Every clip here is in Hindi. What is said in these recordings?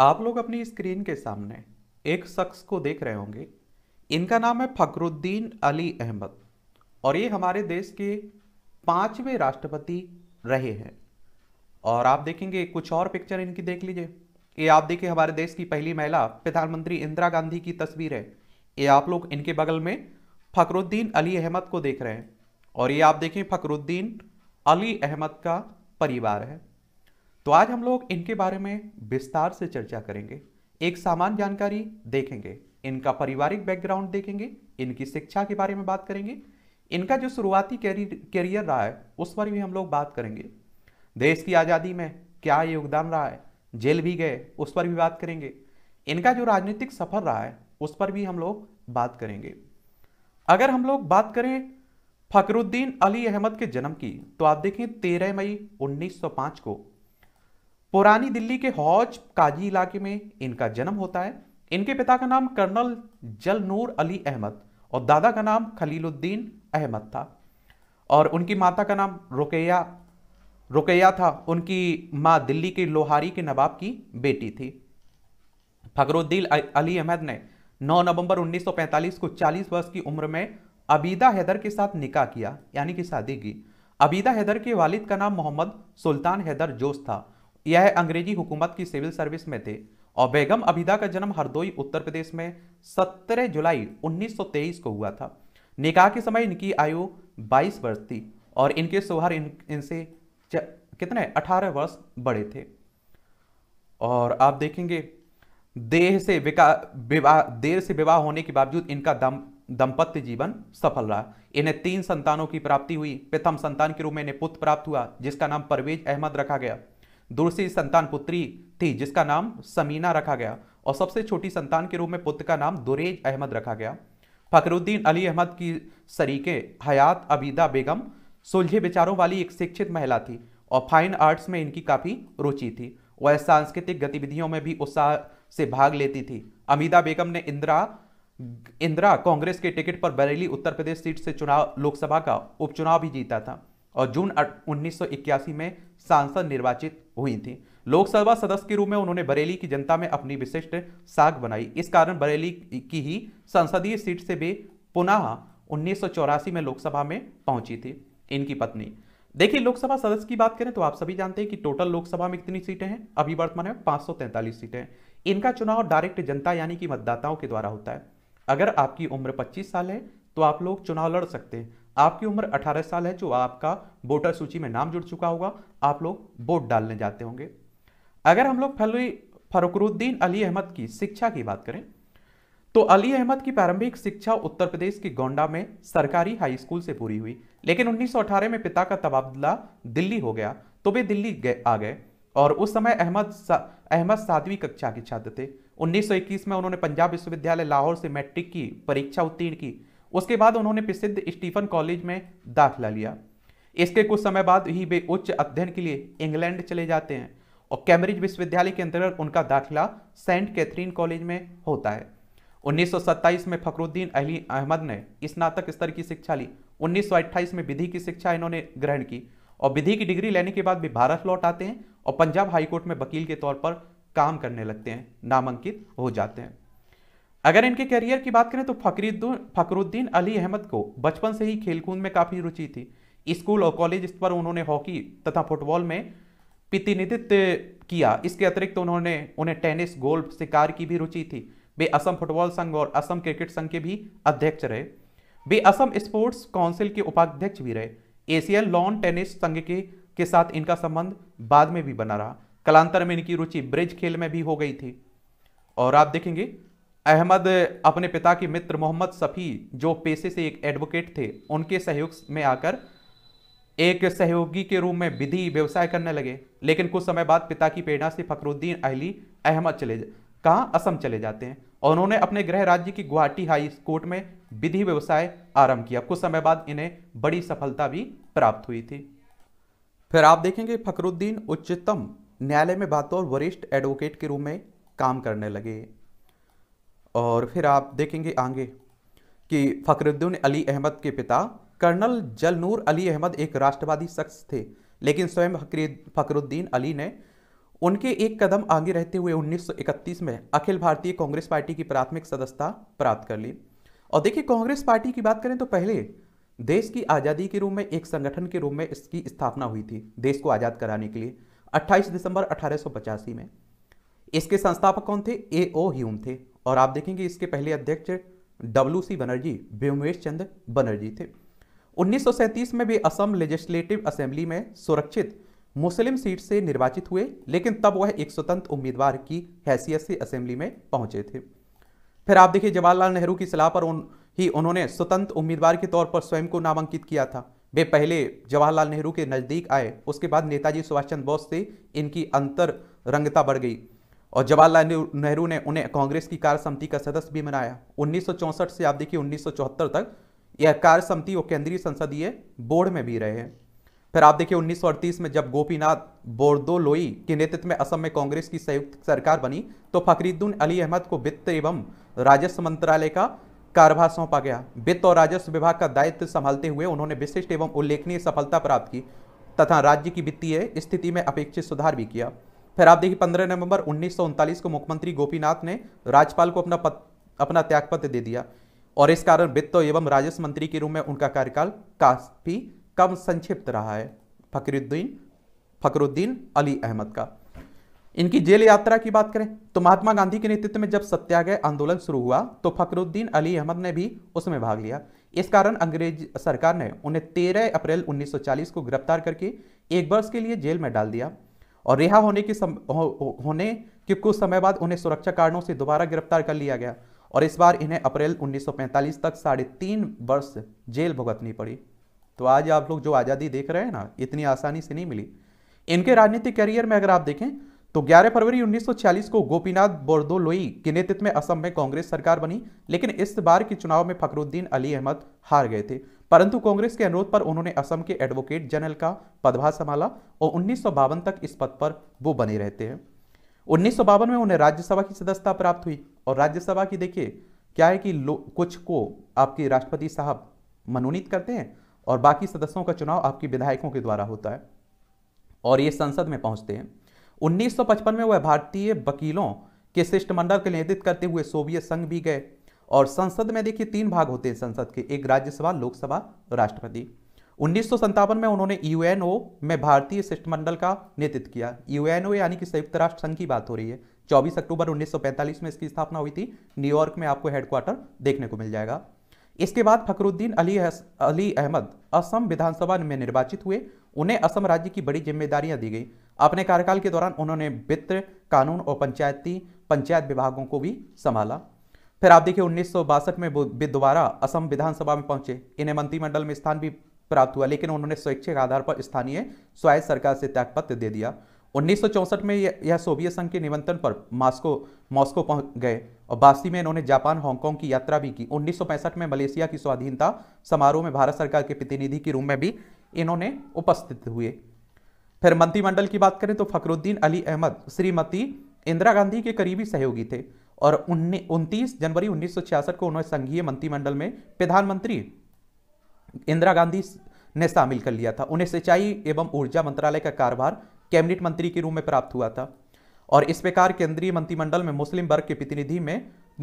आप लोग अपनी स्क्रीन के सामने एक शख्स को देख रहे होंगे इनका नाम है फखरुद्दीन अली अहमद और ये हमारे देश के पांचवें राष्ट्रपति रहे हैं और आप देखेंगे कुछ और पिक्चर इनकी देख लीजिए ये आप देखिए हमारे देश की पहली महिला प्रधानमंत्री इंदिरा गांधी की तस्वीर है ये आप लोग इनके बगल में फखरुद्दीन अली अहमद को देख रहे हैं और ये आप देखें फखरुद्दीन अली अहमद का परिवार है तो आज हम लोग इनके बारे में विस्तार से चर्चा करेंगे एक सामान्य जानकारी देखेंगे इनका पारिवारिक बैकग्राउंड देखेंगे इनकी शिक्षा के बारे में बात करेंगे इनका जो शुरुआती करियर रहा है उस पर भी हम लोग बात करेंगे देश की आज़ादी में क्या योगदान रहा है जेल भी गए उस पर भी बात करेंगे इनका जो राजनीतिक सफर रहा है उस पर भी हम लोग बात करेंगे अगर हम लोग बात करें फकरुद्दीन अली अहमद के जन्म की तो आप देखें 13 मई 1905 को पुरानी दिल्ली के हौज काजी इलाके में इनका जन्म होता है इनके पिता का नाम कर्नल जलनूर अली अहमद और दादा का नाम खलीलुद्दीन अहमद था और उनकी माता का नाम रुकैया रुकैया था उनकी माँ दिल्ली के लोहारी के नवाब की बेटी थी फखरुद्दीन अली अहमद ने 9 नवंबर 1945 को 40 वर्ष की उम्र में अबीदा हैदर के साथ निकाह किया यानी कि शादी की अबीदा हैदर के वालिद का नाम मोहम्मद सुल्तान हैदर जोश था यह अंग्रेजी हुकूमत की सिविल सर्विस में थे और बेगम अबिदा का जन्म हरदोई उत्तर प्रदेश में 17 जुलाई 1923 को हुआ था निकाह के समय इनकी आयु 22 वर्ष थी और इनके सोहर इन इनसे कितने 18 वर्ष बड़े थे और आप देखेंगे देह से विवाह देर से विवाह होने के बावजूद इनका दम दंपत्य जीवन सफल रहा इन्हें तीन संतानों की प्राप्ति हुई प्रथम संतान के रूप में इन्हें पुत्र प्राप्त हुआ जिसका नाम परवेज अहमद रखा गया दूसरी संतान पुत्री थी जिसका नाम समीना रखा गया और सबसे छोटी संतान के रूप में पुत्र का नाम दुरेज अहमद रखा गया फकरुद्दीन अली अहमद की सरीके हयात अबीदा बेगम सुलझे विचारों वाली एक शिक्षित महिला थी और फाइन आर्ट्स में इनकी काफ़ी रुचि थी वह सांस्कृतिक गतिविधियों में भी उत्साह से भाग लेती थी अमीदा बेगम ने इंदिरा इंदिरा कांग्रेस के टिकट पर बरेली उत्तर प्रदेश सीट से चुनाव लोकसभा का उपचुनाव भी जीता था और जून उन्नीस में सांसद निर्वाचित हुई थी लोकसभा सदस्य के रूप में उन्होंने बरेली की जनता में अपनी विशिष्ट साख बनाई इस कारण बरेली की ही संसदीय सीट से भी पुनः उन्नीस में लोकसभा में पहुंची थी इनकी पत्नी देखिए लोकसभा सदस्य की बात करें तो आप सभी जानते हैं कि टोटल लोकसभा में कितनी सीटें हैं अभी वर्तमान में पांच सीटें हैं इनका चुनाव डायरेक्ट जनता यानी कि मतदाताओं के द्वारा होता है अगर आपकी उम्र पच्चीस साल है तो आप लोग चुनाव लड़ सकते हैं आपकी उम्र 18 साल है जो आपका वोटर सूची में नाम जुड़ चुका होगा आप लोग वोट डालने जाते होंगे अगर हम लोग फलवी फरुकरुद्दीन अली अहमद की शिक्षा की बात करें तो अली अहमद की प्रारंभिक शिक्षा उत्तर प्रदेश के गोंडा में सरकारी हाई स्कूल से पूरी हुई लेकिन 1918 में पिता का तबादला दिल्ली हो गया तो वे दिल्ली गए, आ गए और उस समय अहमद सा, अहमद सातवीं कक्षा के छात्र थे 1921 में उन्होंने पंजाब विश्वविद्यालय लाहौर से मैट्रिक की परीक्षा उत्तीर्ण की उसके बाद उन्होंने प्रसिद्ध स्टीफन कॉलेज में दाखिला लिया इसके कुछ समय बाद ही वे उच्च अध्ययन के लिए इंग्लैंड चले जाते हैं और कैम्ब्रिज विश्वविद्यालय के अंतर्गत उनका दाखिला सेंट कैथरीन कॉलेज में होता है 1927 में फखरुद्दीन अली अहमद ने स्नातक स्तर की शिक्षा ली 1928 में विधि की शिक्षा इन्होंने ग्रहण की और विधि की डिग्री लेने के बाद भी भारत लौट आते हैं और पंजाब हाईकोर्ट में वकील के तौर पर काम करने लगते हैं नामांकित हो जाते हैं अगर इनके करियर की बात करें तो फकरुद्दीन फकरुद्दीन अली अहमद को बचपन से ही खेलकूद में काफ़ी रुचि थी स्कूल और कॉलेज पर उन्होंने हॉकी तथा फुटबॉल में प्रतिनिधित्व किया इसके अतिरिक्त उन्होंने उन्हें टेनिस गोल्फ शिकार की भी रुचि थी वे असम फुटबॉल संघ और असम क्रिकेट संघ के भी अध्यक्ष रहे वे असम स्पोर्ट्स काउंसिल के उपाध्यक्ष भी रहे एशियन लॉन टेनिस संघ के के साथ इनका संबंध बाद में भी बना रहा कलांतर में इनकी रुचि ब्रिज खेल में भी हो गई थी और आप देखेंगे अहमद अपने पिता के मित्र मोहम्मद सफ़ी जो पेशे से एक एडवोकेट थे उनके सहयोग में आकर एक सहयोगी के रूप में विधि व्यवसाय करने लगे लेकिन कुछ समय बाद पिता की प्रेरणा से फखरुद्दीन अहली अहमद चले कहाँ असम चले जाते हैं और उन्होंने अपने गृह राज्य की गुवाहाटी हाई कोर्ट में विधि व्यवसाय आरंभ किया कुछ समय बाद इन्हें बड़ी सफलता भी प्राप्त हुई थी फिर आप देखेंगे फखरुद्दीन उच्चतम न्यायालय में बातौर वरिष्ठ एडवोकेट के रूप में काम करने लगे और फिर आप देखेंगे आगे कि फ़खरुद्दीन अली अहमद के पिता कर्नल जलनूर अली अहमद एक राष्ट्रवादी शख्स थे लेकिन स्वयं फ़खरुद्दीन अली ने उनके एक कदम आगे रहते हुए 1931 में अखिल भारतीय कांग्रेस पार्टी की प्राथमिक सदस्यता प्राप्त कर ली और देखिए कांग्रेस पार्टी की बात करें तो पहले देश की आज़ादी के रूप में एक संगठन के रूप में इसकी स्थापना हुई थी देश को आज़ाद कराने के लिए 28 दिसंबर अठारह में इसके संस्थापक कौन थे ए ओ ह्यूम थे और आप देखेंगे इसके पहले अध्यक्ष डब्ल्यू सी बनर्जी व्योमेश चंद्र बनर्जी थे उन्नीस में वे असम लेजिस्लेटिव असेंबली में सुरक्षित मुस्लिम सीट से निर्वाचित हुए लेकिन तब वह एक स्वतंत्र उम्मीदवार की हैसियत से असेंबली में पहुंचे थे फिर आप देखिए जवाहरलाल नेहरू की सलाह पर उन ही उन्होंने स्वतंत्र उम्मीदवार के तौर पर स्वयं को नामांकित किया था वे पहले जवाहरलाल नेहरू के नज़दीक आए उसके बाद नेताजी सुभाष चंद्र बोस से इनकी अंतरंगता बढ़ गई और जवाहरलाल नेहरू ने उन्हें कांग्रेस की कार्य समिति का सदस्य भी बनाया उन्नीस से आप देखिए उन्नीस तक यह कार्य समिति वो केंद्रीय संसदीय बोर्ड में भी रहे हैं फिर आप देखिए उन्नीस में जब गोपीनाथ बोर्दोलोई के नेतृत्व में असम में कांग्रेस की संयुक्त सरकार बनी तो फकरीद्दीन अली अहमद को वित्त एवं राजस्व मंत्रालय का कार्यभार सौंपा गया वित्त और राजस्व विभाग का दायित्व संभालते हुए उन्होंने विशिष्ट एवं उल्लेखनीय सफलता प्राप्त की तथा राज्य की वित्तीय स्थिति में अपेक्षित सुधार भी किया फिर आप देखिए 15 नवंबर उन्नीस को मुख्यमंत्री गोपीनाथ ने राज्यपाल को अपना पत, अपना त्यागपत्र दे दिया और इस कारण वित्त एवं राजस्व मंत्री के रूप में उनका कार्यकाल काफी कम संक्षिप्त रहा है फकरुद्दीन फकरुद्दीन अली अहमद का इनकी जेल यात्रा की बात करें तो महात्मा गांधी के नेतृत्व में जब सत्याग्रह आंदोलन शुरू हुआ तो फकरुद्दीन अली अहमद ने भी उसमें भाग लिया इस कारण अंग्रेज सरकार ने उन्हें 13 अप्रैल 1940 को गिरफ्तार करके एक वर्ष के लिए जेल में डाल दिया और रिहा होने की सम, हो, होने के कुछ समय बाद उन्हें सुरक्षा कारणों से दोबारा गिरफ्तार कर लिया गया और इस बार इन्हें अप्रैल 1945 तक साढ़े तीन वर्ष जेल भुगतनी पड़ी तो आज आप लोग जो आज़ादी देख रहे हैं ना इतनी आसानी से नहीं मिली इनके राजनीतिक करियर में अगर आप देखें तो 11 फरवरी 1940 को गोपीनाथ बोर्दोलोई के नेतृत्व में असम में कांग्रेस सरकार बनी लेकिन इस बार के चुनाव में फकरुद्दीन अली अहमद हार गए थे परंतु कांग्रेस के अनुरोध पर उन्होंने असम के एडवोकेट जनरल का पदभार संभाला और उन्नीस तक इस पद पर वो बने रहते हैं उन्नीस में उन्हें राज्यसभा की सदस्यता प्राप्त हुई और राज्यसभा की देखिए क्या है कि कुछ को आपके राष्ट्रपति साहब मनोनीत करते हैं और बाकी सदस्यों का चुनाव आपके विधायकों के द्वारा होता है और ये संसद में पहुंचते हैं 1955 में वह भारतीय वकीलों के शिष्टमंडल के नेतृत्व करते हुए सोवियत संघ भी गए और संसद में देखिए तीन भाग होते हैं संसद के एक राज्यसभा लोकसभा राष्ट्रपति उन्नीस में उन्होंने यूएनओ में भारतीय शिष्टमंडल का नेतृत्व किया यूएनओ यानी कि संयुक्त राष्ट्र संघ की बात हो रही है 24 अक्टूबर 1945 में इसकी स्थापना हुई थी न्यूयॉर्क में आपको हेडक्वार्टर देखने को मिल जाएगा इसके बाद फकरुद्दीन अली अली अहमद असम विधानसभा में निर्वाचित हुए उन्हें असम राज्य की बड़ी जिम्मेदारियां दी गई अपने कार्यकाल के दौरान उन्होंने वित्त कानून और पंचायती पंचायत विभागों को भी संभाला फिर आप देखिए उन्नीस में वे दोबारा असम विधानसभा में पहुंचे इन्हें मंत्रिमंडल में स्थान भी प्राप्त हुआ लेकिन उन्होंने स्वैच्छिक आधार पर स्थानीय स्वायत्त सरकार से त्यागपत्र दे दिया उन्नीस में यह सोवियत संघ के निमंत्रण पर मास्को मॉस्को पहुंच गए और बासी में इन्होंने जापान हांगकांग की यात्रा भी की उन्नीस में मलेशिया की स्वाधीनता समारोह में भारत सरकार के प्रतिनिधि के रूप में भी इन्होंने उपस्थित हुए फिर मंत्रिमंडल की बात करें तो फकरुद्दीन अली अहमद श्रीमती इंदिरा गांधी के करीबी सहयोगी थे और उन्नीस जनवरी उन्नीस को उन्होंने संघीय मंत्रिमंडल में प्रधानमंत्री इंदिरा गांधी ने शामिल कर लिया था उन्हें सिंचाई एवं ऊर्जा मंत्रालय का कार्यभार कैबिनेट मंत्री के रूप में प्राप्त हुआ था और इस प्रकार केंद्रीय मंत्रिमंडल में मुस्लिम वर्ग के प्रतिनिधि में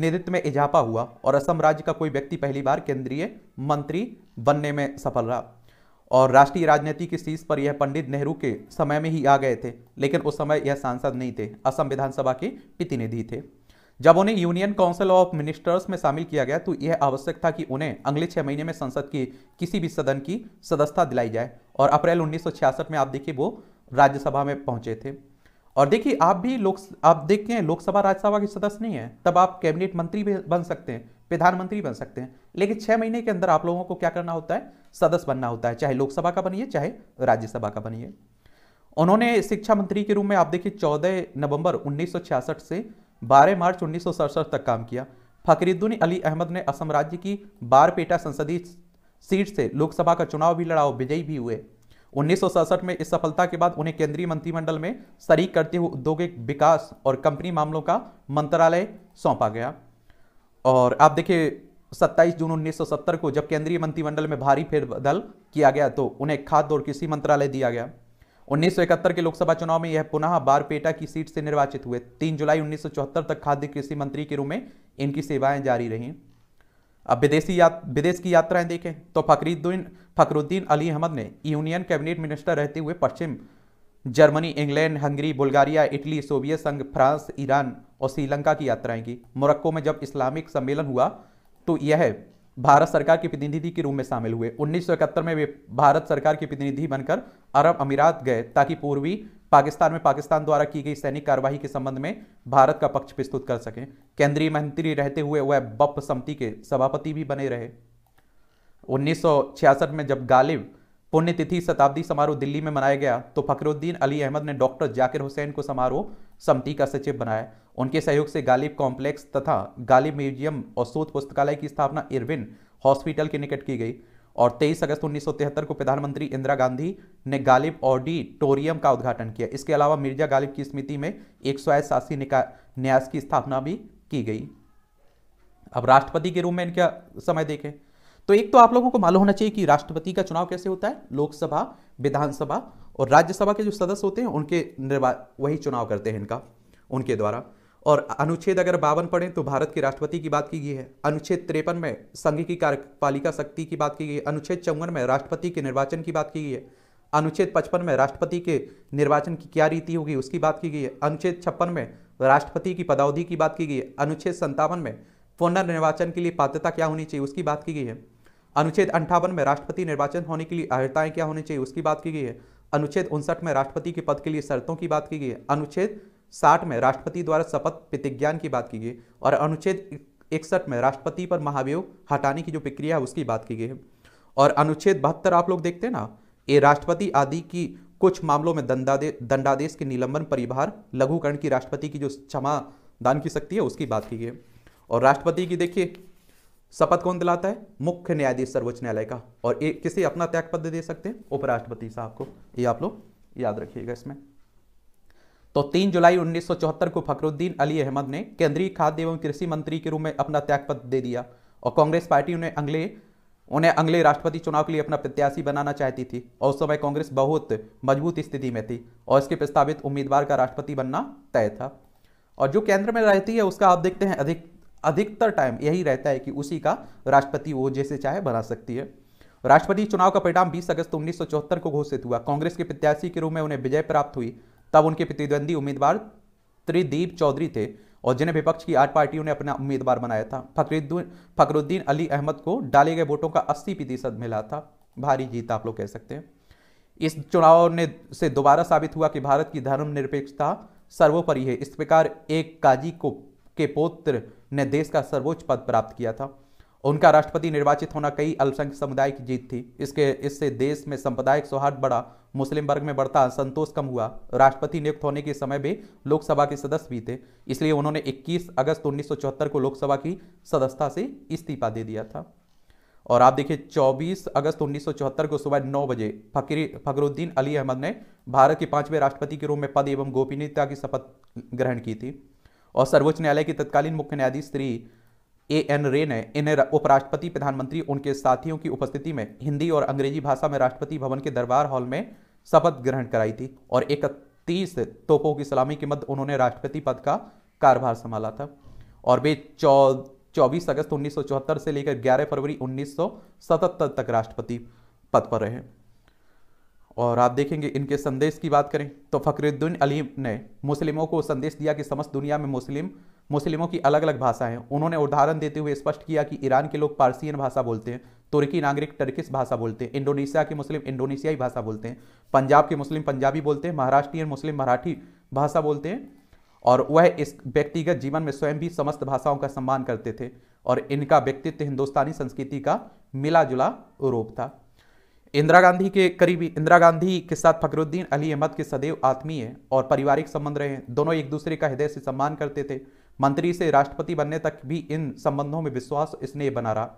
नेतृत्व में इजाफा हुआ और असम राज्य का कोई व्यक्ति पहली बार केंद्रीय मंत्री बनने में सफल रहा और राष्ट्रीय राजनीति की शीर्ष पर यह पंडित नेहरू के समय में ही आ गए थे लेकिन उस समय यह सांसद नहीं थे असम विधानसभा के प्रतिनिधि थे जब उन्हें यूनियन काउंसिल ऑफ मिनिस्टर्स में शामिल किया गया तो यह आवश्यक था कि उन्हें अगले छह महीने में संसद की किसी भी सदन की सदस्यता दिलाई जाए और अप्रैल उन्नीस में आप देखिए वो राज्यसभा में पहुंचे थे और देखिए आप भी लोक आप हैं लोकसभा राज्यसभा के सदस्य नहीं है तब आप कैबिनेट मंत्री भी बन सकते हैं प्रधानमंत्री बन सकते हैं लेकिन छह महीने के अंदर आप लोगों को क्या करना होता है सदस्य बनना होता है चाहे लोकसभा का बनिए चाहे राज्यसभा का बनिए उन्होंने शिक्षा मंत्री के रूप में आप देखिए 14 नवंबर 1966 से 12 मार्च उन्नीस तक काम किया फकरुद्दीन अली अहमद ने असम राज्य की बारपेटा संसदीय सीट से लोकसभा का चुनाव भी लड़ा और विजयी भी हुए उन्नीस में इस सफलता के बाद उन्हें केंद्रीय मंत्रिमंडल में शरीक करते हुए औद्योगिक विकास और कंपनी मामलों का मंत्रालय सौंपा गया और आप देखिए 27 जून 1970 को जब केंद्रीय मंत्रिमंडल में भारी फेरबदल किया गया तो उन्हें खाद्य और कृषि मंत्रालय दिया गया उन्नीस के लोकसभा चुनाव में यह पुनः बारपेटा की सीट से निर्वाचित हुए तीन जुलाई उन्नीस तक खाद्य कृषि मंत्री के रूप में इनकी सेवाएं जारी रहीं अब विदेशी विदेश की यात्राएं देखें तो फकरुद्दीन फकरुद्दीन अली अहमद ने यूनियन कैबिनेट मिनिस्टर रहते हुए पश्चिम Germany England Hungary Bulgaria Italy Soviet संघ फ्रांस ईरान और श्रीलंका की यात्राएं की मोरक्को में जब इस्लामिक सम्मेलन हुआ तो यह भारत सरकार के प्रतिनिधि के रूप में शामिल हुए उन्नीस में वे भारत सरकार के प्रतिनिधि बनकर अरब अमीरात गए ताकि पूर्वी पाकिस्तान में पाकिस्तान द्वारा की गई सैनिक कार्रवाई के संबंध में भारत का पक्ष प्रस्तुत कर सकें केंद्रीय मंत्री रहते हुए वह बप समिति के सभापति भी बने रहे उन्नीस में जब गालिब पुण्यतिथि शताब्दी समारोह दिल्ली में मनाया गया तो फकरुद्दीन अली अहमद ने डॉक्टर जाकिर हुसैन को समारोह समिति का सचिव बनाया उनके सहयोग से गालिब कॉम्प्लेक्स तथा गालिब म्यूजियम और सूद पुस्तकालय की स्थापना इरविन हॉस्पिटल के निकट की गई और 23 अगस्त 1973 को प्रधानमंत्री इंदिरा गांधी ने गालिब ऑडिटोरियम का उद्घाटन किया इसके अलावा मिर्जा गालिब की स्मृति में एक शासी न्यास की स्थापना भी की गई अब राष्ट्रपति के रूप में इनका समय देखें तो एक तो आप लोगों को मालूम होना चाहिए कि राष्ट्रपति का चुनाव कैसे होता है लोकसभा विधानसभा और राज्यसभा के जो सदस्य होते हैं उनके निर्वा वही चुनाव करते हैं इनका उनके द्वारा और अनुच्छेद अगर बावन पढ़ें तो भारत के राष्ट्रपति की बात की गई है अनुच्छेद तिरपन में संघ की कार्यपालिका शक्ति की बात की गई है अनुच्छेद चौवन में राष्ट्रपति के निर्वाचन की बात की गई है अनुच्छेद पचपन में राष्ट्रपति के निर्वाचन की क्या रीति होगी उसकी बात की गई है अनुच्छेद छप्पन में राष्ट्रपति की पदावधि की बात की गई है अनुच्छेद संतावन में पुनर्निर्वाचन के लिए पात्रता क्या होनी चाहिए उसकी बात की गई है अनुच्छेद अंठावन में राष्ट्रपति निर्वाचन होने के लिए अर्हताएं क्या होनी चाहिए उसकी बात की गई है अनुच्छेद उनसठ में राष्ट्रपति के पद के लिए शर्तों की बात की गई है अनुच्छेद साठ में राष्ट्रपति द्वारा शपथ प्रतिज्ञान की बात की गई और अनुच्छेद इकसठ में राष्ट्रपति पर महाभियोग हटाने की जो प्रक्रिया है उसकी बात की गई है और अनुच्छेद बहत्तर आप लोग देखते हैं ना ये राष्ट्रपति आदि की कुछ मामलों में दंडादे दंडादेश के निलंबन परिभार लघुकरण की राष्ट्रपति की जो क्षमा दान की शक्ति है उसकी बात की गई है और राष्ट्रपति की देखिए शपथ कौन दिलाता है मुख्य न्यायाधीश सर्वोच्च न्यायालय का और ये किसी अपना त्यागपत्र दे सकते हैं उपराष्ट्रपति साहब को ये आप लोग याद रखिएगा इसमें तो 3 जुलाई 1974 को फखरुद्दीन अली अहमद ने केंद्रीय खाद्य एवं कृषि मंत्री के रूप में अपना त्यागपत्र दे दिया और कांग्रेस पार्टी उन्हें अगले उन्हें अगले राष्ट्रपति चुनाव के लिए अपना प्रत्याशी बनाना चाहती थी और उस समय कांग्रेस बहुत मजबूत स्थिति में थी और इसके प्रस्तावित उम्मीदवार का राष्ट्रपति बनना तय था और जो केंद्र में रहती है उसका आप देखते हैं अधिक अधिकतर टाइम यही रहता है कि उसी का राष्ट्रपति वो जैसे चाहे बना सकती है राष्ट्रपति चुनाव का परिणाम 20 अगस्त 1974 को घोषित हुआ कांग्रेस के प्रत्याशी के रूप में उन्हें विजय प्राप्त हुई तब उनके प्रतिद्वंदी उम्मीदवार त्रिदीप चौधरी थे और जिन्हें विपक्ष की आठ पार्टियों ने अपना उम्मीदवार बनाया था फकरुद्दीन अली अहमद को डाले गए वोटों का अस्सी प्रतिशत मिला था भारी जीत आप लोग कह सकते हैं इस चुनाव ने से दोबारा साबित हुआ कि भारत की धर्मनिरपेक्षता सर्वोपरि है इस प्रकार एक काजी को के पोत्र ने देश का सर्वोच्च पद प्राप्त किया था उनका राष्ट्रपति निर्वाचित होना कई अल्पसंख्यक समुदाय की जीत थी इसके इससे देश में सांप्रदायिक सौहार्द बढ़ा मुस्लिम वर्ग में बढ़ता संतोष कम हुआ राष्ट्रपति नियुक्त होने के समय भी लोकसभा के सदस्य भी थे इसलिए उन्होंने 21 अगस्त 1974 को लोकसभा की सदस्यता से इस्तीफा दे दिया था और आप देखिए 24 अगस्त उन्नीस को सुबह नौ बजे फकीर फकरुद्दीन अली अहमद ने भारत के पांचवें राष्ट्रपति के रूप में पद एवं गोपनीयता की शपथ ग्रहण की थी और सर्वोच्च न्यायालय के तत्कालीन मुख्य न्यायाधीश श्री ए एन रे ने इन्हें उपराष्ट्रपति प्रधानमंत्री उनके साथियों की उपस्थिति में हिंदी और अंग्रेजी भाषा में राष्ट्रपति भवन के दरबार हॉल में शपथ ग्रहण कराई थी और इकतीस तोपों की सलामी के मध्य उन्होंने राष्ट्रपति पद का कारभार संभाला था और वे चौ चौबीस अगस्त उन्नीस से लेकर ग्यारह फरवरी उन्नीस तक राष्ट्रपति पद पर रहे और आप देखेंगे इनके संदेश की बात करें तो फकरुद्दीन अली ने मुस्लिमों को संदेश दिया कि समस्त दुनिया में मुस्लिम मुस्लिमों की अलग अलग भाषाएं हैं उन्होंने उदाहरण देते हुए स्पष्ट किया कि ईरान के लोग पारसियन भाषा बोलते हैं तुर्की नागरिक टर्किस भाषा बोलते हैं इंडोनेशिया के मुस्लिम इंडोनेशियाई भाषा बोलते हैं पंजाब के मुस्लिम पंजाबी बोलते हैं महाराष्ट्रीय मुस्लिम मराठी भाषा बोलते हैं और वह इस व्यक्तिगत जीवन में स्वयं भी समस्त भाषाओं का सम्मान करते थे और इनका व्यक्तित्व हिंदुस्तानी संस्कृति का मिला जुला रूप था इंदिरा गांधी के करीबी इंदिरा गांधी के साथ फकरुद्दीन अली अहमद के सदैव आत्मीय और पारिवारिक संबंध रहे हैं दोनों एक दूसरे का हृदय से सम्मान करते थे मंत्री से राष्ट्रपति बनने तक भी इन संबंधों में विश्वास स्नेह बना रहा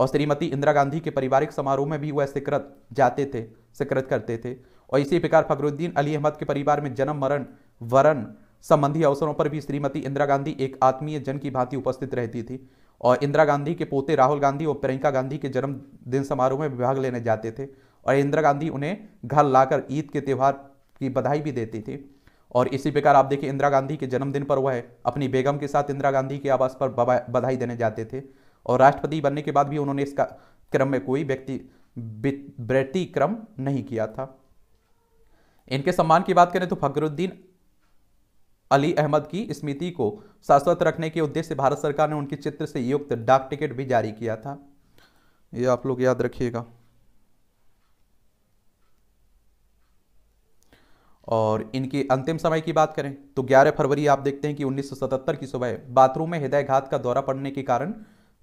और श्रीमती इंदिरा गांधी के पारिवारिक समारोह में भी वह शिकरत जाते थे शिकरत करते थे और इसी प्रकार फखरुद्दीन अली अहमद के परिवार में जन्म मरण वरण संबंधी अवसरों पर भी श्रीमती इंदिरा गांधी एक आत्मीय जन की भांति उपस्थित रहती थी और इंदिरा गांधी के पोते राहुल गांधी और प्रियंका गांधी के जन्मदिन समारोह में भाग लेने जाते थे और इंदिरा गांधी उन्हें घर लाकर ईद के त्यौहार की बधाई भी देती थी और इसी प्रकार आप देखिए इंदिरा गांधी के जन्मदिन पर वह अपनी बेगम के साथ इंदिरा गांधी के आवास पर बधाई देने जाते थे और राष्ट्रपति बनने के बाद भी उन्होंने इसका क्रम में कोई व्यक्ति व्यतिक्रम नहीं किया था इनके सम्मान की बात करें तो फखरुद्दीन अली अहमद की स्मृति को शाश्वत रखने के उद्देश्य भारत सरकार ने उनके चित्र से युक्त डाक टिकट भी जारी किया था ये आप लोग याद रखिएगा और इनके अंतिम समय की बात करें तो 11 फरवरी आप देखते हैं कि 1977 की सुबह बाथरूम में हृदयघात का दौरा पड़ने के कारण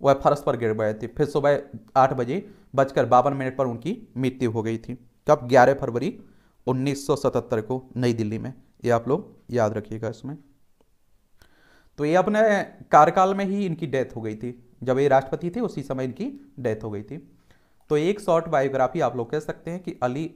वह फर्श पर गिर गए थे फिर सुबह आठ बजे बजकर बावन मिनट पर उनकी मृत्यु हो गई थी कब तो 11 फरवरी 1977 को नई दिल्ली में ये आप लोग याद रखिएगा इसमें तो ये अपने कार्यकाल में ही इनकी डेथ हो गई थी जब ये राष्ट्रपति थे उसी समय इनकी डेथ हो गई थी तो एक शॉर्ट बायोग्राफी आप लोग कह सकते हैं कि अली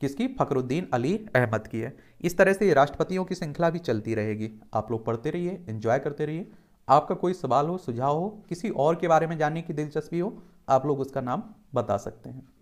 किसकी फकरुद्दीन अली अहमद की है इस तरह से राष्ट्रपतियों की श्रृंखला भी चलती रहेगी आप लोग पढ़ते रहिए इंजॉय करते रहिए आपका कोई सवाल हो सुझाव हो किसी और के बारे में जानने की दिलचस्पी हो आप लोग उसका नाम बता सकते हैं